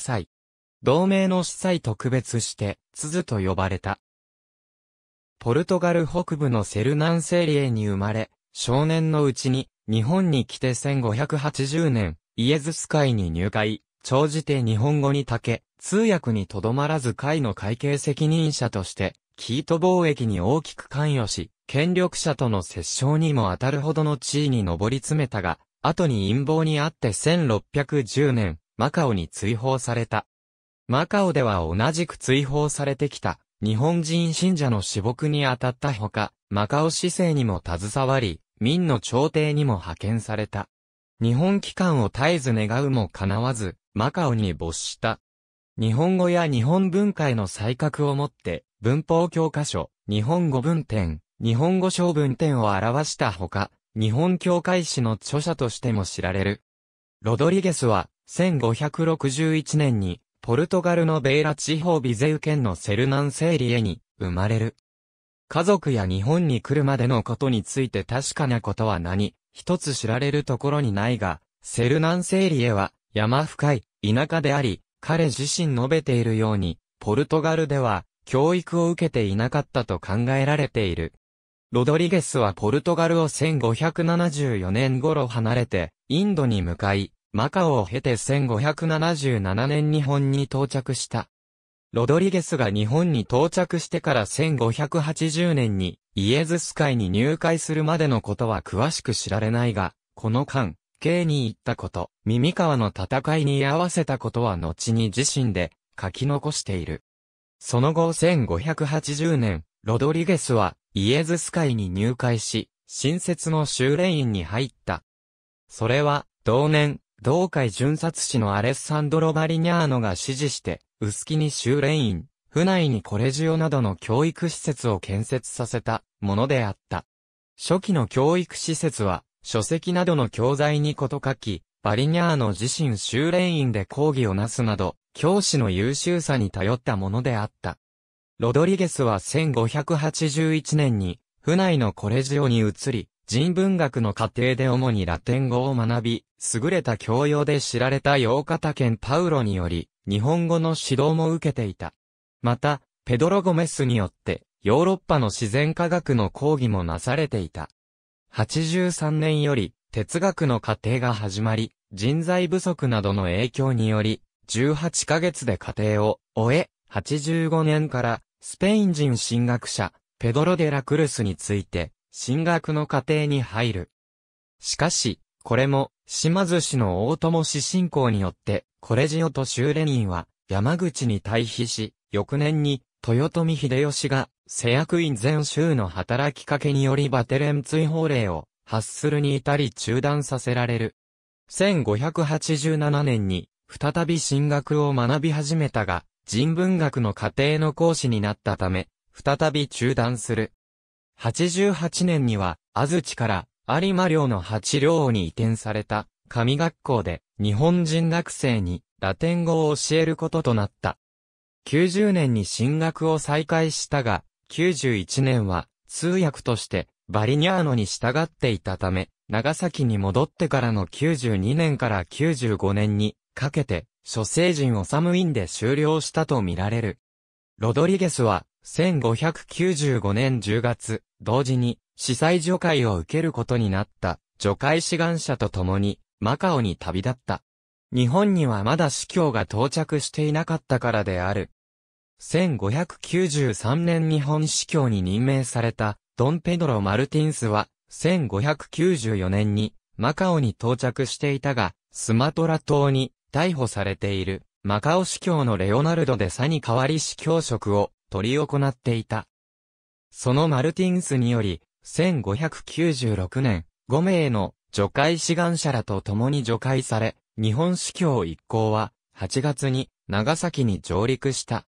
祭。同盟の司祭特別して、鈴と呼ばれた。ポルトガル北部のセルナンセリエに生まれ、少年のうちに、日本に来て1580年、イエズス会に入会、長じて日本語にたけ、通訳にとどまらず会の会計責任者として、キート貿易に大きく関与し、権力者との折衝にも当たるほどの地位に上り詰めたが、後に陰謀にあって1610年、マカオに追放された。マカオでは同じく追放されてきた日本人信者の死牧に当たったほか、マカオ市政にも携わり、民の朝廷にも派遣された。日本機関を絶えず願うも叶わず、マカオに没した。日本語や日本文化への才覚をもって、文法教科書、日本語文典、日本語小文典を表したほか、日本教会史の著者としても知られる。ロドリゲスは、1561年に、ポルトガルのベイラ地方ビゼウ県のセルナンセーリエに生まれる。家族や日本に来るまでのことについて確かなことは何、一つ知られるところにないが、セルナンセーリエは山深い田舎であり、彼自身述べているように、ポルトガルでは教育を受けていなかったと考えられている。ロドリゲスはポルトガルを1574年頃離れて、インドに向かい、マカオを経て1577年日本に到着した。ロドリゲスが日本に到着してから1580年にイエズス会に入会するまでのことは詳しく知られないが、この間、K に行ったこと、耳川の戦いに合わせたことは後に自身で書き残している。その後1580年、ロドリゲスはイエズス会に入会し、新設の修練院に入った。それは、同年、同会巡察士のアレッサンドロ・バリニャーノが指示して、薄木に修練院、府内にコレジオなどの教育施設を建設させたものであった。初期の教育施設は、書籍などの教材にこと書き、バリニャーノ自身修練院で講義をなすなど、教師の優秀さに頼ったものであった。ロドリゲスは1581年に、府内のコレジオに移り、人文学の過程で主にラテン語を学び、優れた教養で知られた八方県パウロにより、日本語の指導も受けていた。また、ペドロ・ゴメスによって、ヨーロッパの自然科学の講義もなされていた。83年より、哲学の過程が始まり、人材不足などの影響により、18ヶ月で過程を終え、85年からスペイン人進学者、ペドロ・デ・ラクルスについて、進学の過程に入る。しかし、これも島津氏の大友氏信仰によって、コレジオと修練院は山口に退避し、翌年に豊臣秀吉が施役院全州の働きかけによりバテレン追放令を発するに至り中断させられる。1587年に再び進学を学び始めたが、人文学の家庭の講師になったため、再び中断する。88年には、安土から有馬寮の八寮に移転された、神学校で、日本人学生に、ラテン語を教えることとなった。90年に進学を再開したが、91年は、通訳として、バリニャーノに従っていたため、長崎に戻ってからの92年から95年に、かけて、諸星人をサムインで終了したとみられる。ロドリゲスは、1595年10月、同時に、司祭除会を受けることになった、除会志願者と共に、マカオに旅立った。日本にはまだ司教が到着していなかったからである。1593年日本司教に任命された、ドン・ペドロ・マルティンスは、1594年に、マカオに到着していたが、スマトラ島に逮捕されている、マカオ司教のレオナルドでサに代わり司教職を取り行っていた。そのマルティンスにより、1596年、5名の除海志願者らと共に除海され、日本司教一行は、8月に長崎に上陸した。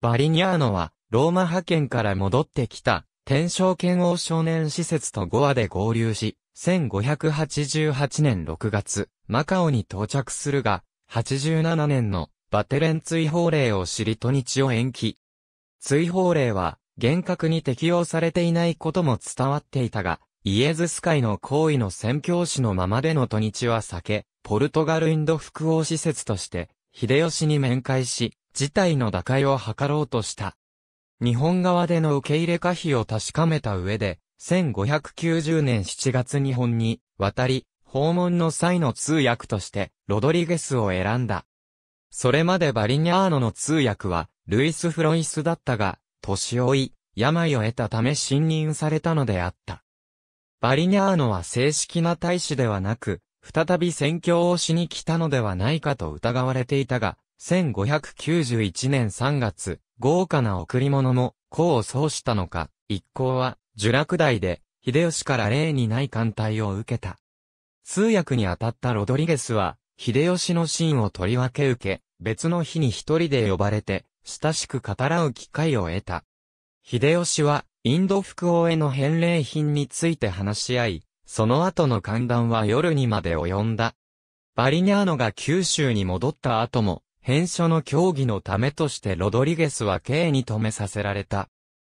バリニャーノは、ローマ派遣から戻ってきた、天正剣王少年施設とゴアで合流し、1588年6月、マカオに到着するが、87年のバテレン追放令を知りと日を延期。追放令は、厳格に適用されていないことも伝わっていたが、イエズス会の行為の宣教師のままでの土日は避け、ポルトガルインド複合施設として、秀吉に面会し、事態の打開を図ろうとした。日本側での受け入れ可否を確かめた上で、1590年7月日本に渡り、訪問の際の通訳として、ロドリゲスを選んだ。それまでバリニャーノの通訳は、ルイス・フロイスだったが、年老い、病を得たため信任されたのであった。バリニャーノは正式な大使ではなく、再び宣教をしに来たのではないかと疑われていたが、1591年3月、豪華な贈り物も、功を奏したのか、一行は、呪落台で、秀吉から礼にない艦隊を受けた。通訳に当たったロドリゲスは、秀吉のシーンをとりわけ受け、別の日に一人で呼ばれて、親しく語らう機会を得た。秀吉は、インド復王への返礼品について話し合い、その後の観談は夜にまで及んだ。バリニャーノが九州に戻った後も、返書の協議のためとしてロドリゲスは刑に止めさせられた。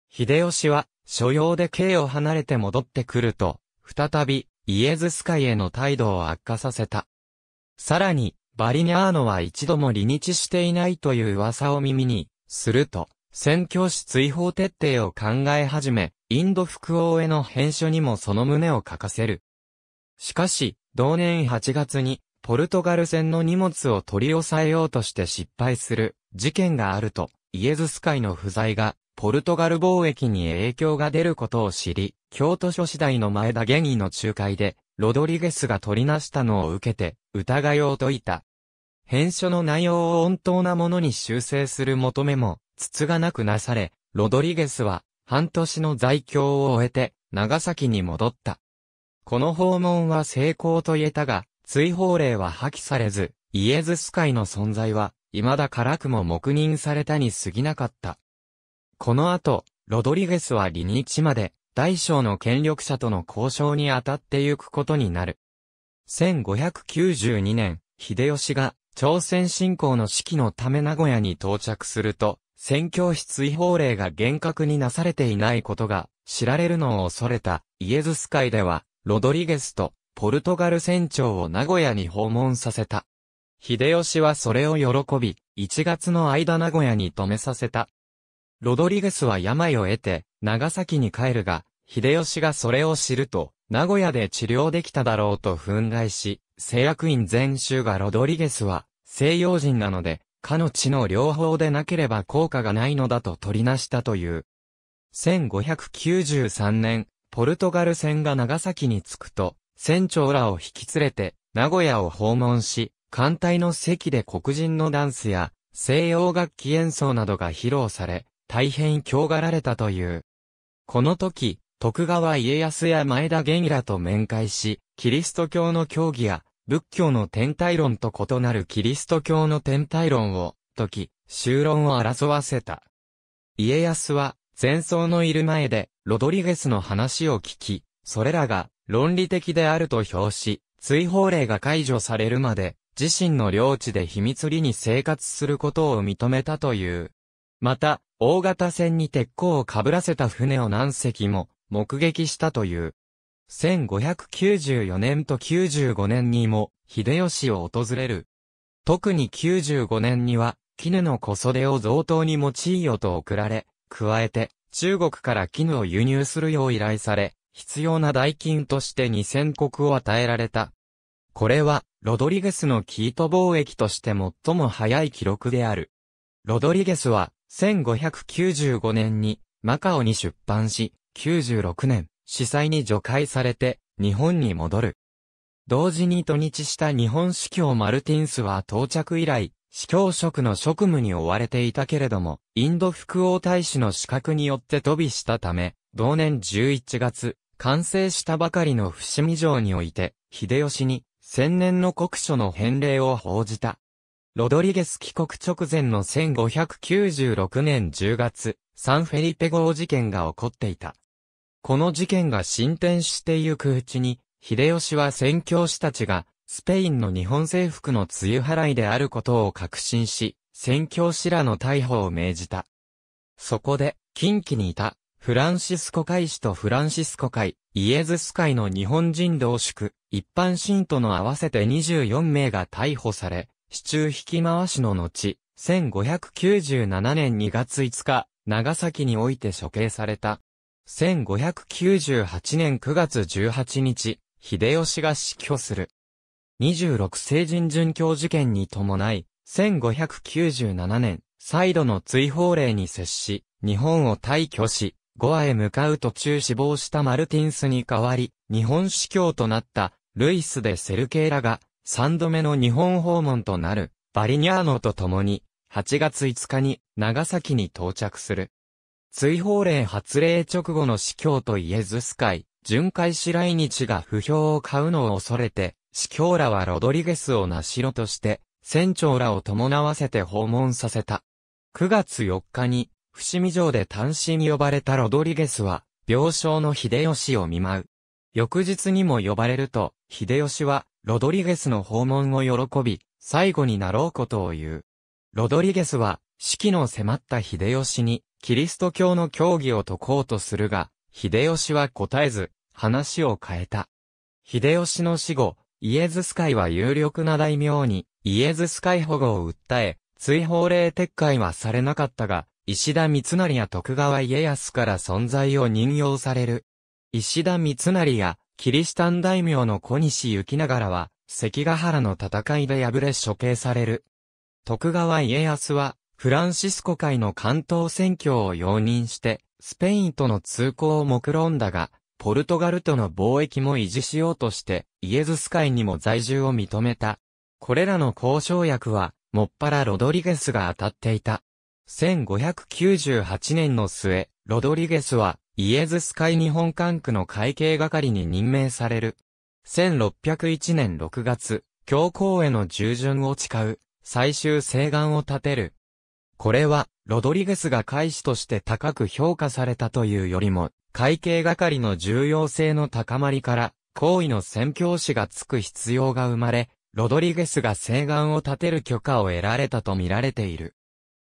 秀吉は、所用で刑を離れて戻ってくると、再び、イエズス会への態度を悪化させた。さらに、バリニャーノは一度も離日していないという噂を耳に、すると、宣教師追放徹底を考え始め、インド副王への返書にもその旨を書かせる。しかし、同年8月に、ポルトガル船の荷物を取り押さえようとして失敗する事件があると、イエズス会の不在が、ポルトガル貿易に影響が出ることを知り、京都書士大の前田玄義の仲介で、ロドリゲスが取りなしたのを受けて、疑いを解いた。編書の内容を温当なものに修正する求めも、筒がなくなされ、ロドリゲスは、半年の在京を終えて、長崎に戻った。この訪問は成功と言えたが、追放令は破棄されず、イエズス会の存在は、未だ辛くも黙認されたに過ぎなかった。この後、ロドリゲスは離日まで、大小の権力者との交渉に当たってゆくことになる。1592年、秀吉が朝鮮侵攻の指揮のため名古屋に到着すると、宣教師追放令が厳格になされていないことが知られるのを恐れたイエズス会では、ロドリゲスとポルトガル船長を名古屋に訪問させた。秀吉はそれを喜び、1月の間名古屋に止めさせた。ロドリゲスは病を得て、長崎に帰るが、秀吉がそれを知ると、名古屋で治療できただろうと憤慨し、製薬院全州がロドリゲスは、西洋人なので、かの地の両方でなければ効果がないのだと取りなしたという。1593年、ポルトガル船が長崎に着くと、船長らを引き連れて、名古屋を訪問し、艦隊の席で黒人のダンスや、西洋楽器演奏などが披露され、大変強がられたという。この時、徳川家康や前田源らと面会し、キリスト教の教義や、仏教の天体論と異なるキリスト教の天体論を、解き、修論を争わせた。家康は、前奏のいる前で、ロドリゲスの話を聞き、それらが、論理的であると評し、追放令が解除されるまで、自身の領地で秘密裏に生活することを認めたという。また、大型船に鉄鋼をかぶらせた船を何隻も目撃したという。1594年と95年にも秀吉を訪れる。特に95年には絹の小袖を贈答に用いよと送られ、加えて中国から絹を輸入するよう依頼され、必要な代金として2000国を与えられた。これは、ロドリゲスのキート貿易として最も早い記録である。ロドリゲスは、1595年にマカオに出版し、96年、司祭に除外されて日本に戻る。同時に土日した日本司教マルティンスは到着以来、司教職の職務に追われていたけれども、インド副王大使の資格によって飛びしたため、同年11月、完成したばかりの伏見城において、秀吉に、千年の国書の返礼を報じた。ロドリゲス帰国直前の1596年10月、サンフェリペ号事件が起こっていた。この事件が進展してゆくうちに、秀吉は宣教師たちが、スペインの日本征服の梅雨払いであることを確信し、宣教師らの逮捕を命じた。そこで、近畿にいた、フランシスコ会士とフランシスコ会、イエズス会の日本人同宿、一般信徒の合わせて24名が逮捕され、市中引き回しの後、1597年2月5日、長崎において処刑された。1598年9月18日、秀吉が死去する。26成人殉教事件に伴い、1597年、再度の追放令に接し、日本を退去し、ゴアへ向かう途中死亡したマルティンスに代わり、日本司教となった、ルイス・でセルケイラが、三度目の日本訪問となるバリニャーノと共に8月5日に長崎に到着する。追放令発令直後の司教とイエズスカイ、巡回し来日が不評を買うのを恐れて、司教らはロドリゲスをなしろとして、船長らを伴わせて訪問させた。9月4日に、伏見城で単身呼ばれたロドリゲスは、病床の秀吉を見舞う。翌日にも呼ばれると、秀吉は、ロドリゲスの訪問を喜び、最後になろうことを言う。ロドリゲスは、四季の迫った秀吉に、キリスト教の教義を解こうとするが、秀吉は答えず、話を変えた。秀吉の死後、イエズス会は有力な大名に、イエズス会保護を訴え、追放令撤回はされなかったが、石田三成や徳川家康から存在を任用される。石田三成やキリシタン大名の小西行ながらは、関ヶ原の戦いで敗れ処刑される。徳川家康は、フランシスコ会の関東選挙を容認して、スペインとの通行を目論んだが、ポルトガルとの貿易も維持しようとして、イエズス会にも在住を認めた。これらの交渉役は、もっぱらロドリゲスが当たっていた。1598年の末、ロドリゲスは、イエズス会日本管区の会計係に任命される。1601年6月、教皇への従順を誓う、最終請願を立てる。これは、ロドリゲスが会始として高く評価されたというよりも、会計係の重要性の高まりから、行為の宣教師がつく必要が生まれ、ロドリゲスが請願を立てる許可を得られたと見られている。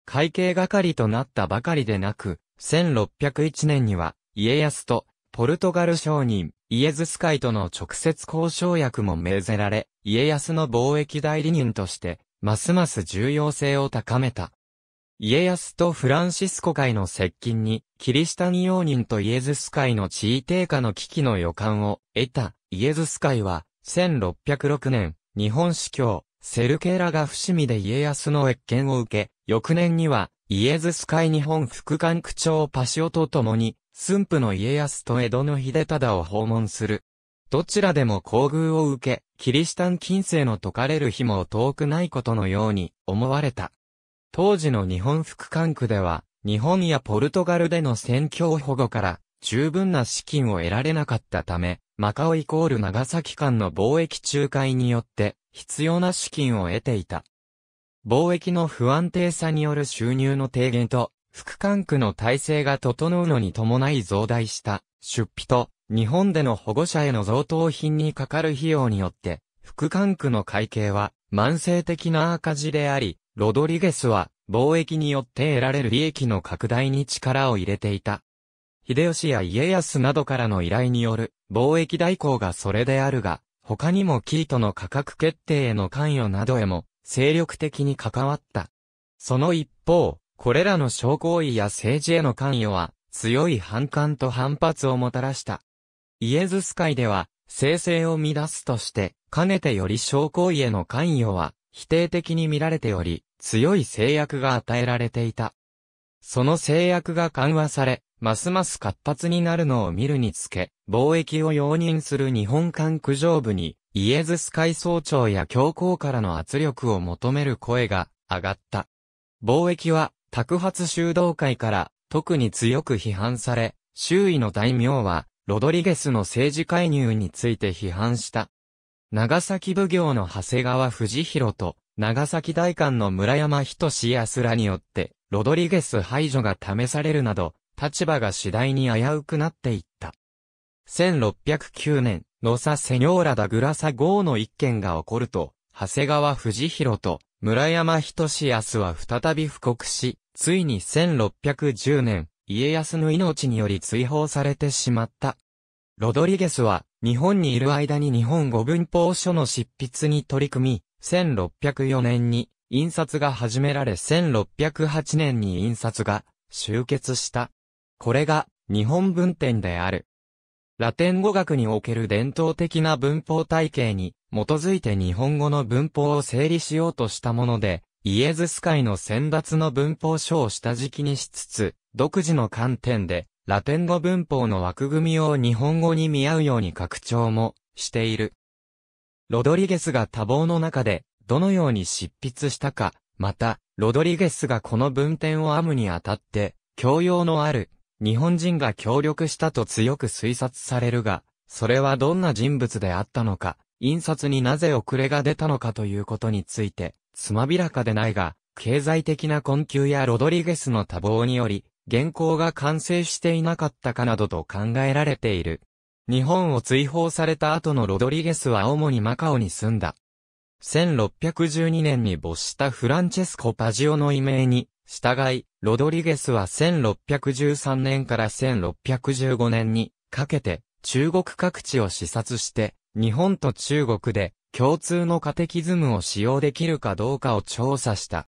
会計係となったばかりでなく、1601年には、家康と、ポルトガル商人、イエズス会との直接交渉役も命ぜられ、家康の貿易代理人として、ますます重要性を高めた。家康とフランシスコ会の接近に、キリシタニ用人とイエズス会の地位低下の危機の予感を得たイエズス会は、1606年、日本司教、セルケーラが伏見で家康の越見を受け、翌年には、イエズス会日本副官区長パシオと共に、駿府の家康と江戸の秀忠を訪問する。どちらでも厚遇を受け、キリシタン近世の解かれる日も遠くないことのように思われた。当時の日本副官区では、日本やポルトガルでの戦況保護から十分な資金を得られなかったため、マカオイコール長崎間の貿易仲介によって必要な資金を得ていた。貿易の不安定さによる収入の低減と副官区の体制が整うのに伴い増大した出費と日本での保護者への贈答品にかかる費用によって副官区の会計は慢性的な赤字であり、ロドリゲスは貿易によって得られる利益の拡大に力を入れていた。秀吉や家康などからの依頼による貿易代行がそれであるが、他にもキートの価格決定への関与などへも精力的に関わった。その一方、これらの商行為や政治への関与は、強い反感と反発をもたらした。イエズス会では、生成を乱すとして、かねてより商行為への関与は、否定的に見られており、強い制約が与えられていた。その制約が緩和され、ますます活発になるのを見るにつけ、貿易を容認する日本館。苦情部に、イエズス会総長や教皇からの圧力を求める声が上がった。貿易は卓発修道会から特に強く批判され、周囲の大名は、ロドリゲスの政治介入について批判した。長崎奉行の長谷川藤弘と、長崎大官の村山仁康らによって、ロドリゲス排除が試されるなど、立場が次第に危うくなっていった。1609年、ノサ・セニョーラ・ダ・グラサ号の一件が起こると、長谷川藤弘と村山仁康は再び布告し、ついに1610年、家康の命により追放されてしまった。ロドリゲスは、日本にいる間に日本語文法書の執筆に取り組み、1604年に印刷が始められ1608年に印刷が集結した。これが日本文典である。ラテン語学における伝統的な文法体系に基づいて日本語の文法を整理しようとしたもので、イエズス会の先達の文法書を下敷きにしつつ、独自の観点で、ラテン語文法の枠組みを日本語に見合うように拡張もしている。ロドリゲスが多忙の中で、どのように執筆したか、また、ロドリゲスがこの文典を編むにあたって、教養のある、日本人が協力したと強く推察されるが、それはどんな人物であったのか、印刷になぜ遅れが出たのかということについて、つまびらかでないが、経済的な困窮やロドリゲスの多忙により、原稿が完成していなかったかなどと考えられている。日本を追放された後のロドリゲスは主にマカオに住んだ。1612年に没したフランチェスコ・パジオの異名に、従い、ロドリゲスは1613年から1615年にかけて中国各地を視察して、日本と中国で共通のカテキズムを使用できるかどうかを調査した。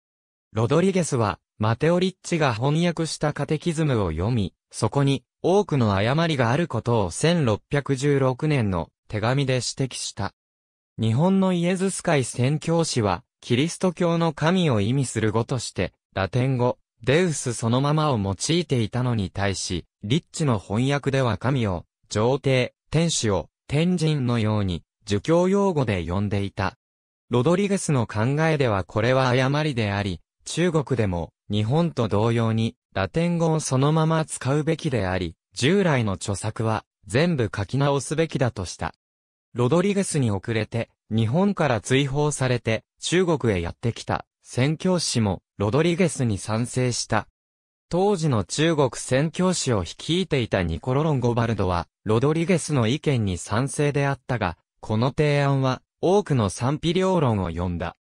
ロドリゲスは、マテオリッチが翻訳したカテキズムを読み、そこに多くの誤りがあることを1616年の手紙で指摘した。日本のイエズス会宣教師は、キリスト教の神を意味する語として、ラテン語、デウスそのままを用いていたのに対し、リッチの翻訳では神を、上帝、天使を、天神のように、儒教用語で呼んでいた。ロドリゲスの考えではこれは誤りであり、中国でも日本と同様にラテン語をそのまま使うべきであり、従来の著作は全部書き直すべきだとした。ロドリゲスに遅れて日本から追放されて中国へやってきた宣教師もロドリゲスに賛成した。当時の中国宣教師を率いていたニコロロン・ゴバルドは、ロドリゲスの意見に賛成であったが、この提案は多くの賛否両論を呼んだ。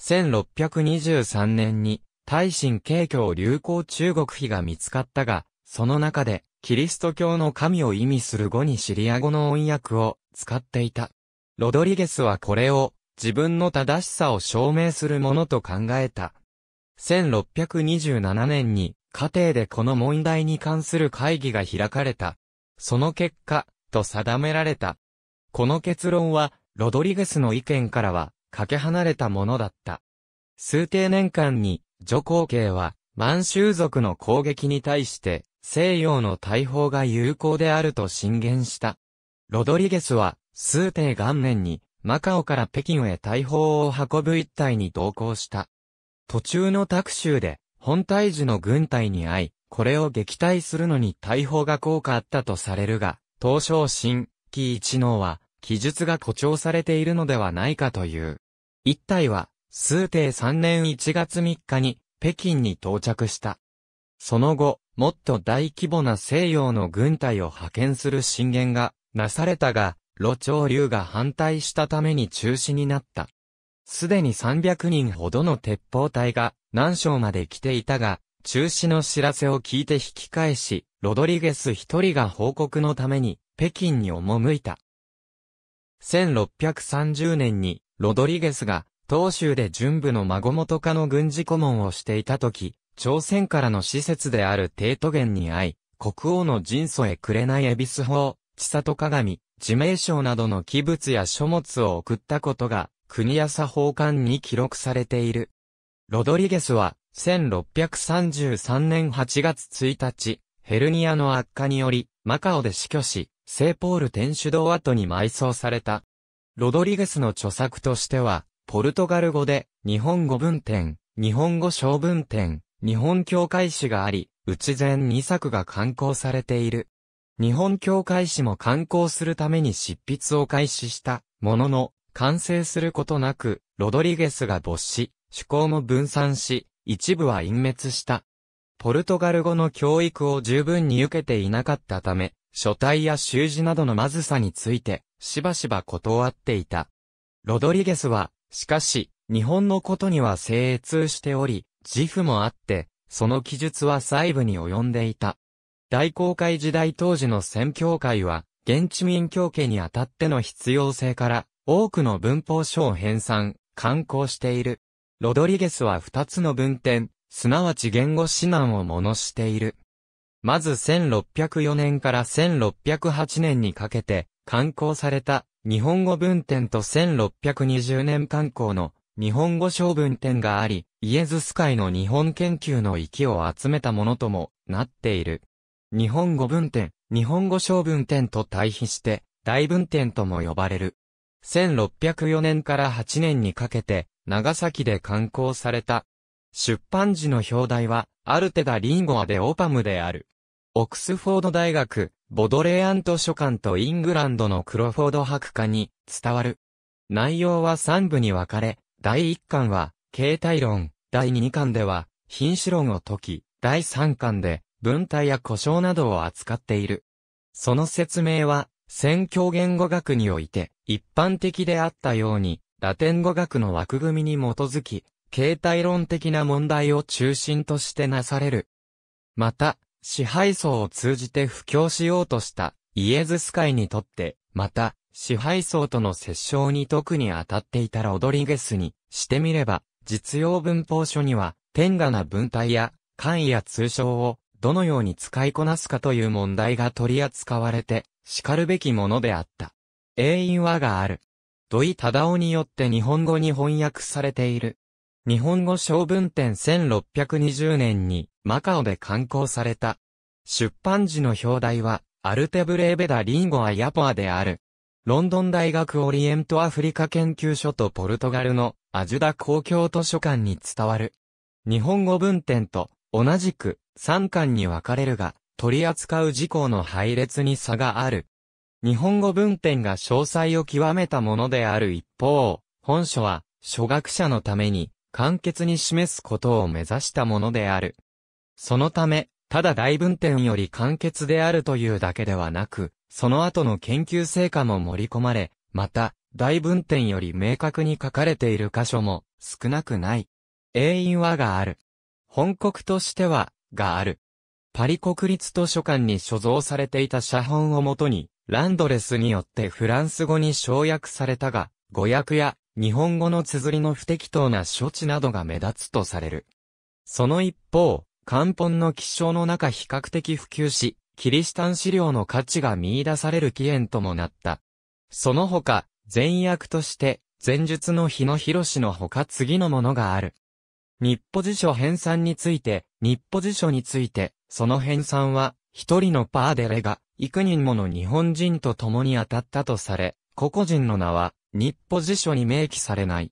1623年に大神慶教流行中国碑が見つかったが、その中でキリスト教の神を意味する語にシリア語の音訳を使っていた。ロドリゲスはこれを自分の正しさを証明するものと考えた。1627年に家庭でこの問題に関する会議が開かれた。その結果、と定められたこの結論は、ロドリゲスの意見からは、かけ離れたものだった。数定年間に、女皇帝は、満州族の攻撃に対して、西洋の大砲が有効であると進言した。ロドリゲスは、数定元年に、マカオから北京へ大砲を運ぶ一体に同行した。途中のタク州で、本隊時の軍隊に会い、これを撃退するのに大砲が効果あったとされるが、東昇新、紀一能は、記述が誇張されているのではないかという。一体は、数定3年1月3日に、北京に到着した。その後、もっと大規模な西洋の軍隊を派遣する進言がなされたが、路長流が反対したために中止になった。すでに300人ほどの鉄砲隊が南昌まで来ていたが、中止の知らせを聞いて引き返し、ロドリゲス一人が報告のために北京に赴いた。1630年に、ロドリゲスが、東州で準部の孫元家の軍事顧問をしていた時、朝鮮からの施設である帝都元に会い、国王の人祖へくれない恵比寿法、千里鏡、自名称などの器物や書物を送ったことが、国や法官に記録されている。ロドリゲスは、1633年8月1日、ヘルニアの悪化により、マカオで死去し、聖ポール天主堂跡に埋葬された。ロドリゲスの著作としては、ポルトガル語で、日本語文典、日本語小文典、日本教会史があり、内前2作が刊行されている。日本教会史も刊行するために執筆を開始した、ものの、完成することなく、ロドリゲスが没し、趣向も分散し、一部は隠滅した。ポルトガル語の教育を十分に受けていなかったため、書体や習字などのまずさについて、しばしば断っていた。ロドリゲスは、しかし、日本のことには精通しており、自負もあって、その記述は細部に及んでいた。大航海時代当時の宣教会は、現地民教家にあたっての必要性から、多くの文法書を編纂、刊行している。ロドリゲスは二つの文典、すなわち言語指南を物している。まず1604年から1608年にかけて、刊行された日本語文典と1620年刊行の日本語小文典があり、イエズス会の日本研究の域を集めたものともなっている。日本語文典、日本語小文典と対比して、大文典とも呼ばれる。1604年から8年にかけて、長崎で刊行された。出版時の表題は、アルテダ・リンゴアでオパムである。オクスフォード大学、ボドレアント書館とイングランドのクロフォード博家に伝わる。内容は3部に分かれ、第1巻は、形態論、第2巻では、品種論を解き、第3巻で、文体や故障などを扱っている。その説明は、選挙言語学において、一般的であったように、ラテン語学の枠組みに基づき、形態論的な問題を中心としてなされる。また、支配層を通じて布教しようとしたイエズス会にとって、また、支配層との接触に特に当たっていたロドリゲスにしてみれば、実用文法書には、天下な文体や、官や通称を、どのように使いこなすかという問題が取り扱われて、叱るべきものであった。永遠はがある。土井忠夫によって日本語に翻訳されている、日本語小文典1620年にマカオで刊行された。出版時の表題は、アルテブレーベダ・リンゴ・アヤポアである。ロンドン大学オリエントアフリカ研究所とポルトガルのアジュダ公共図書館に伝わる。日本語文典と同じく3巻に分かれるが、取り扱う事項の配列に差がある。日本語文典が詳細を極めたものである一方、本書は、初学者のために、簡潔に示すことを目指したものである。そのため、ただ大分点より簡潔であるというだけではなく、その後の研究成果も盛り込まれ、また、大分点より明確に書かれている箇所も少なくない。永遠はがある。本国としては、がある。パリ国立図書館に所蔵されていた写本をもとに、ランドレスによってフランス語に省略されたが、語訳や日本語の綴りの不適当な処置などが目立つとされる。その一方、漢本の気象の中比較的普及し、キリシタン資料の価値が見出される起源ともなった。その他、前役として、前述の日野博士の他次のものがある。日保辞書編纂について、日保辞書について、その編纂は、一人のパーデレが、幾人もの日本人と共に当たったとされ、個々人の名は、日保辞書に明記されない。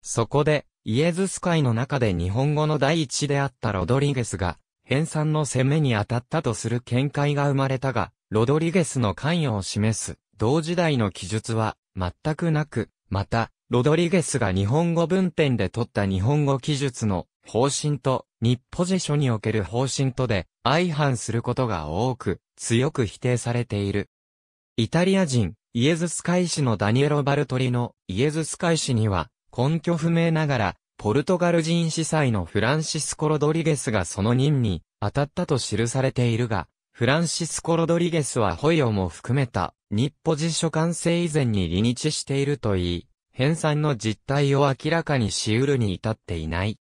そこで、イエズス会の中で日本語の第一であったロドリゲスが、編纂の攻めに当たったとする見解が生まれたが、ロドリゲスの関与を示す、同時代の記述は、全くなく、また、ロドリゲスが日本語文典で取った日本語記述の方針と、日ポ辞書における方針とで相反することが多く、強く否定されている。イタリア人、イエズス会史のダニエロ・バルトリのイエズス会史には、根拠不明ながら、ポルトガル人司祭のフランシスコ・ロドリゲスがその任に当たったと記されているが、フランシスコ・ロドリゲスはホイオも含めた日ポジ書完成以前に離日しているといい、編纂の実態を明らかにしうるに至っていない。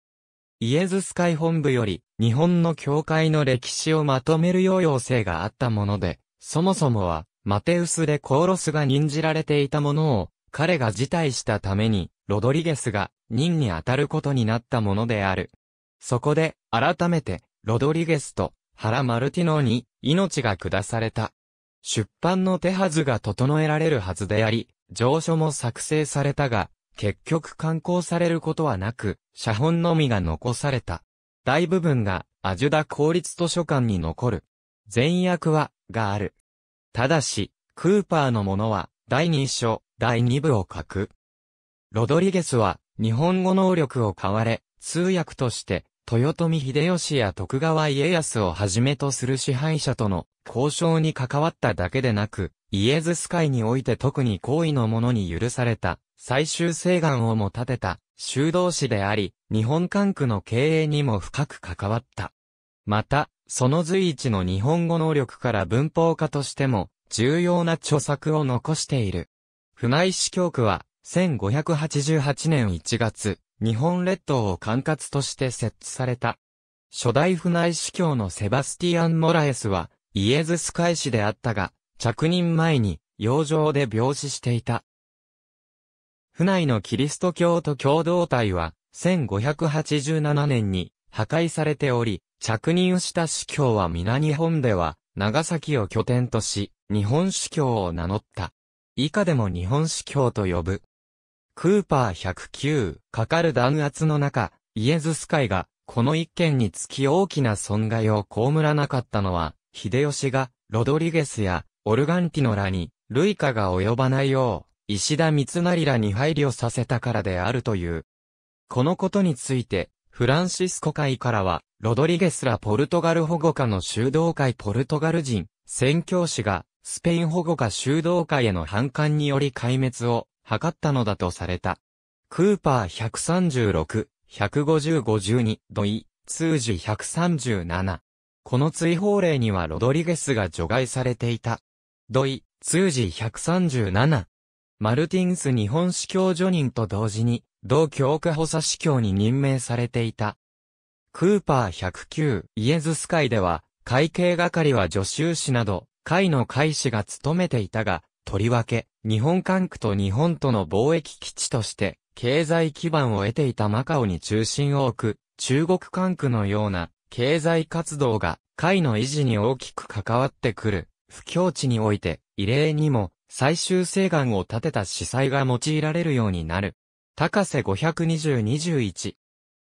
イエズス会本部より、日本の教会の歴史をまとめるよう要請があったもので、そもそもは、マテウス・でコーロスが任じられていたものを、彼が辞退したために、ロドリゲスが任に当たることになったものである。そこで、改めて、ロドリゲスと、ハラ・マルティノに、命が下された。出版の手はずが整えられるはずであり、上書も作成されたが、結局刊行されることはなく、写本のみが残された。大部分が、アジュダ公立図書館に残る。全訳は、がある。ただし、クーパーのものは、第2章、第2部を書く。ロドリゲスは、日本語能力を買われ、通訳として、豊臣秀吉や徳川家康をはじめとする支配者との交渉に関わっただけでなく、イエズス会において特に好意の者に許された、最終請願をも立てた、修道士であり、日本管区の経営にも深く関わった。また、その随一の日本語能力から文法家としても、重要な著作を残している。船石教区は、1588年1月、日本列島を管轄として設置された。初代船石教のセバスティアン・モラエスは、イエズス会士であったが、着任前に、洋上で病死していた。府内のキリスト教と共同体は、1587年に破壊されており、着任した司教は皆日本では、長崎を拠点とし、日本司教を名乗った。以下でも日本司教と呼ぶ。クーパー109、かかる弾圧の中、イエズス会が、この一件につき大きな損害を被らなかったのは、秀吉が、ロドリゲスや、オルガンティノらに、ルイカが及ばないよう、石田三成らに配慮させたからであるという。このことについて、フランシスコ会からは、ロドリゲスらポルトガル保護下の修道会ポルトガル人、宣教師が、スペイン保護下修道会への反感により壊滅を図ったのだとされた。クーパー136、150-52ドイ通じ137。この追放令にはロドリゲスが除外されていた。土井、通じ137。マルティンス日本司教助人と同時に、同教区補佐司教に任命されていた。クーパー109イエズス会では、会計係は助手士など、会の会士が務めていたが、とりわけ、日本管区と日本との貿易基地として、経済基盤を得ていたマカオに中心を置く、中国管区のような、経済活動が、会の維持に大きく関わってくる、不況地において、異例にも、最終請願を立てた司祭が用いられるようになる。高瀬520-21。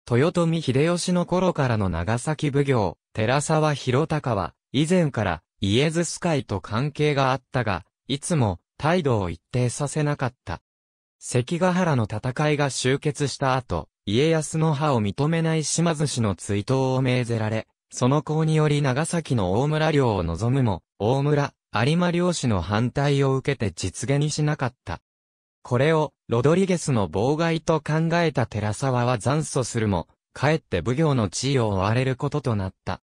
豊臣秀吉の頃からの長崎奉行、寺沢広隆は、以前からイエズス会と関係があったが、いつも態度を一定させなかった。関ヶ原の戦いが終結した後、家康の派を認めない島津氏の追悼を命ぜられ、その功により長崎の大村領を望むも、大村、有馬領主の反対を受けて実現しなかった。これを、ロドリゲスの妨害と考えた寺沢は残訴するも、かえって奉行の地位を追われることとなった。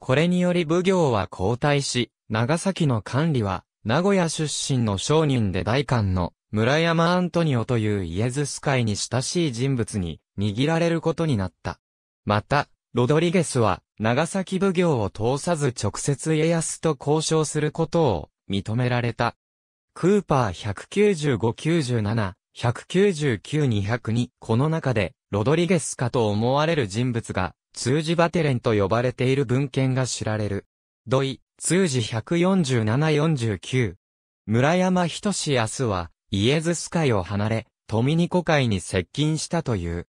これにより奉行は交代し、長崎の管理は、名古屋出身の商人で大官の村山アントニオというイエズス会に親しい人物に握られることになった。また、ロドリゲスは長崎奉行を通さず直接家康と交渉することを認められた。クーパー195、97、199、202この中で、ロドリゲスかと思われる人物が、通じバテレンと呼ばれている文献が知られる。土井、通じ14749。村山仁志康は、イエズス会を離れ、トミニコ会に接近したという。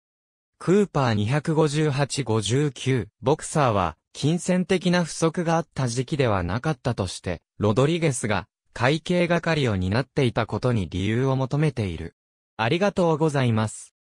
クーパー258-59、ボクサーは、金銭的な不足があった時期ではなかったとして、ロドリゲスが、会計係を担っていたことに理由を求めている。ありがとうございます。